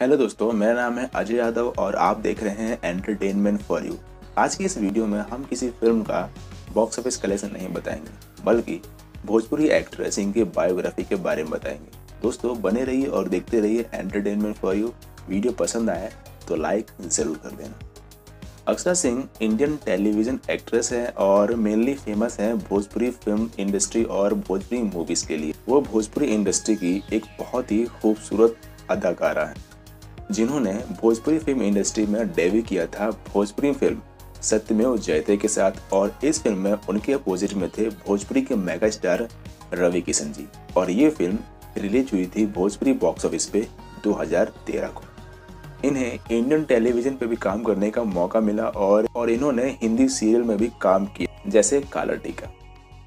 hello दोस्तों मेरा नाम है अजय यादव और आप देख रहे हैं एंटरटेनमेंट फॉर यू आज की इस वीडियो में हम किसी फिल्म का बॉक्स ऑफिस कलेक्शन नहीं बताएंगे बल्कि भोजपुरी एक्ट्रेस इनके बायोग्राफी के बारे में बताएंगे दोस्तों बने रहिए और देखते रहिए एंटरटेनमेंट फॉर यू वीडियो पसंद आए तो लाइक ज़रूर कर देना Akshara Singh Indian television actress हैं और मेनली फेमस हैं भोजपुरी फिल्म इंडस्ट्री और भोजपुरी मूवीज़ के लिए वो भोजपुरी इंडस्ट्री की एक बहुत ही खूबसूरत अदाकारा है जिन्होंने भोजपुरी फिल्म इंडस्ट्री में डेब्यू किया था भोजपुरी फिल्म सत्यमेव जयते के साथ और इस फिल्म में उनके अपोजिट में थे भोजपुरी के मेगा स्टार रवि किशन जी और ये फिल्म रिलीज हुई थी भोजपुरी बॉक्स ऑफिस पे 2013 को इन्हें इंडियन टेलीविजन पे भी काम करने का मौका मिला और और इन्होंने हिंदी सीरियल में भी काम किया जैसे काला टीका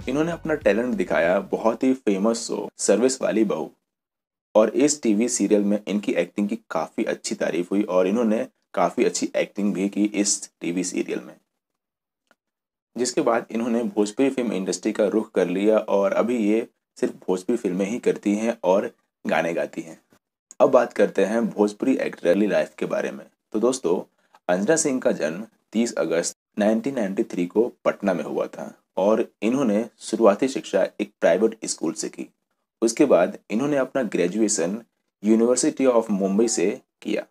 इन्होंने अपना टैलेंट दिखाया बहुत ही फेमस शो सर्विस वाली बहू और इस टीवी सीरियल में इनकी एक्टिंग की काफ़ी अच्छी तारीफ हुई और इन्होंने काफ़ी अच्छी एक्टिंग भी की इस टीवी सीरियल में जिसके बाद इन्होंने भोजपुरी फिल्म इंडस्ट्री का रुख कर लिया और अभी ये सिर्फ भोजपुरी फिल्में ही करती हैं और गाने गाती हैं अब बात करते हैं भोजपुरी एक्टरली लाइफ के बारे में तो दोस्तों अंजना सिंह का जन्म 30 अगस्त 1993 को पटना में हुआ था और इन्होंने शुरुआती शिक्षा एक प्राइवेट स्कूल से की उसके बाद इन्होंने अपना ग्रेजुएशन यूनिवर्सिटी ऑफ मुंबई से किया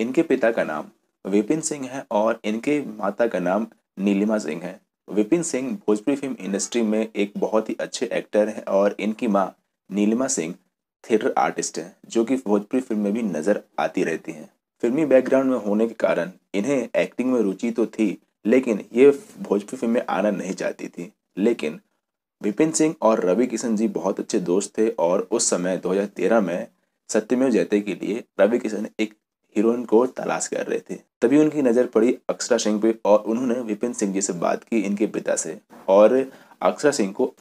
इनके पिता का नाम विपिन सिंह है और इनके माता का नाम नीलिमा सिंह है विपिन सिंह भोजपुरी फिल्म इंडस्ट्री में एक बहुत ही अच्छे एक्टर हैं और इनकी माँ नीलिमा सिंह थिएटर आर्टिस्ट हैं जो कि भोजपुरी फिल्म में भी नज़र आती रहती हैं फिल्मी बैकग्राउंड में होने के कारण इन्हें एक्टिंग में रुचि तो थी लेकिन ये भोजपुरी फिल्म में आना नहीं चाहती थी लेकिन विपिन सिंह और रवि किशन जी बहुत अच्छे दोस्त थे और उस समय 2013 में सत्यमेव जयते के लिए रवि किशन एक हीरोइन को तलाश कर रहे थे तभी उनकी नज़र पड़ी अक्षरा सिंह पे और उन्होंने विपिन सिंह जी से बात की इनके पिता से और अक्षरा सिंह को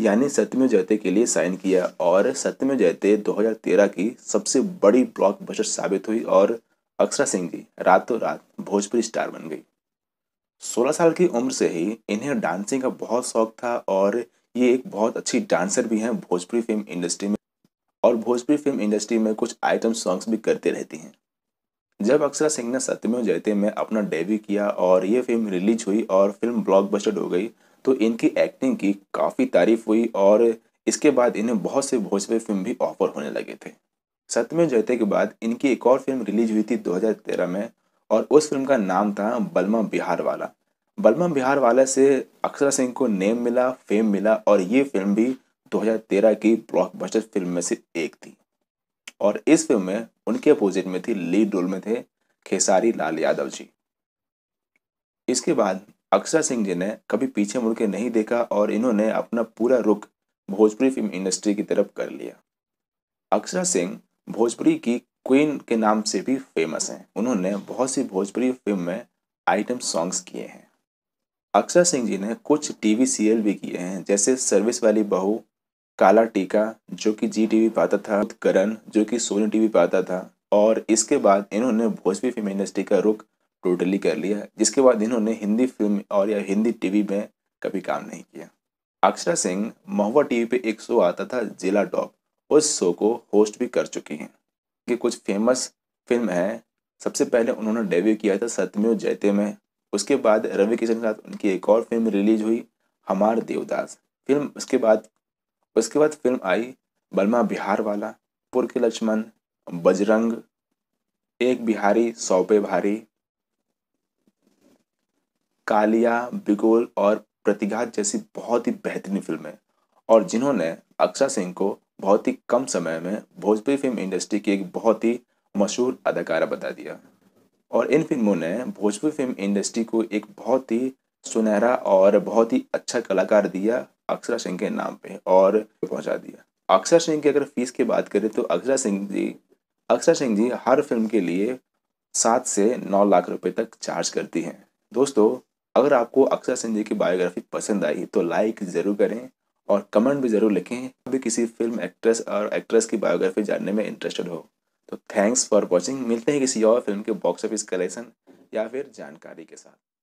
यानी सत्यमेव जयते के लिए साइन किया और सत्यमेव जयते 2013 की सबसे बड़ी ब्लॉक साबित हुई और अक्षरा सिंह जी रातों रात भोजपुरी स्टार बन गई सोलह साल की उम्र से ही इन्हें डांसिंग का बहुत शौक था और ये एक बहुत अच्छी डांसर भी हैं भोजपुरी फिल्म इंडस्ट्री में और भोजपुरी फिल्म इंडस्ट्री में कुछ आइटम सॉन्ग्स भी करती रहती हैं जब अक्षरा सिंह ने सत्यमेव जयते में अपना डेब्यू किया और ये फिल्म रिलीज हुई और फिल्म ब्लॉकबस्टर हो गई तो इनकी एक्टिंग की काफ़ी तारीफ हुई और इसके बाद इन्हें बहुत से भोजपुरी फिल्म भी ऑफर होने लगे थे सत्यमेव जयते के बाद इनकी एक और फिल्म रिलीज हुई थी 2013 में और उस फिल्म का नाम था बलमा बिहार वाला बलमा बिहार वाला से अक्षरा सिंह को नेम मिला फेम मिला और ये फिल्म भी 2013 की ब्लॉकबस्टर फिल्म में से एक थी और इस फिल्म में उनके अपोजिट में थी लीड रोल में थे खेसारी लाल यादव जी इसके बाद अक्षरा सिंह जी ने कभी पीछे मुड़ के नहीं देखा और इन्होंने अपना पूरा रुख भोजपुरी फिल्म इंडस्ट्री की तरफ कर लिया अक्षरा सिंह भोजपुरी की क्वीन के नाम से भी फेमस हैं उन्होंने बहुत सी भोजपुरी फिल्म में आइटम सॉन्ग्स किए हैं अक्षर सिंह जी ने कुछ टीवी सीरियल भी किए हैं जैसे सर्विस वाली बहू काला टीका जो कि जी टीवी पाता था करण जो कि सोनी टीवी पाता था और इसके बाद इन्होंने भोजपुरी फिल्म इंडस्ट्री का रुख टोटली कर लिया जिसके बाद इन्होंने हिंदी फिल्म और या हिंदी टीवी में कभी काम नहीं किया अक्षरा सिंह महुआ टीवी पे एक शो आता था जिला टॉप उस शो को होस्ट भी कर चुकी हैं की कुछ फेमस फिल्म हैं सबसे पहले उन्होंने डेब्यू किया था सत्यमेव जयते में उसके बाद रवि किशन के साथ उनकी एक और फिल्म रिलीज हुई हमार देवदास फिल्म उसके बाद उसके बाद फिल्म आई बलमा बिहार वाला पुर के लक्ष्मण बजरंग एक बिहारी सौपे भारी कालिया बिगोल और प्रतिघात जैसी बहुत ही बेहतरीन फिल्में और जिन्होंने अक्षय सिंह को बहुत ही कम समय में भोजपुरी फिल्म इंडस्ट्री की एक बहुत ही मशहूर अदाकारा बता दिया और इन फिल्मों ने भोजपुरी फिल्म इंडस्ट्री को एक बहुत ही सुनहरा और बहुत ही अच्छा कलाकार दिया अक्षरा सिंह के नाम पे और पहुंचा दिया अक्षरा सिंह की अगर फीस की बात करें तो अक्षरा सिंह जी अक्षरा सिंह जी हर फिल्म के लिए सात से नौ लाख रुपए तक चार्ज करती हैं दोस्तों अगर आपको अक्षरा सिंह जी की बायोग्राफी पसंद आई तो लाइक ज़रूर करें और कमेंट भी ज़रूर लिखें अभी किसी फिल्म एक्ट्रेस और एक्ट्रेस की बायोग्राफी जानने में इंटरेस्टेड हो तो थैंक्स फॉर वॉचिंग मिलते हैं किसी और फिल्म के बॉक्स ऑफिस कलेक्शन या फिर जानकारी के साथ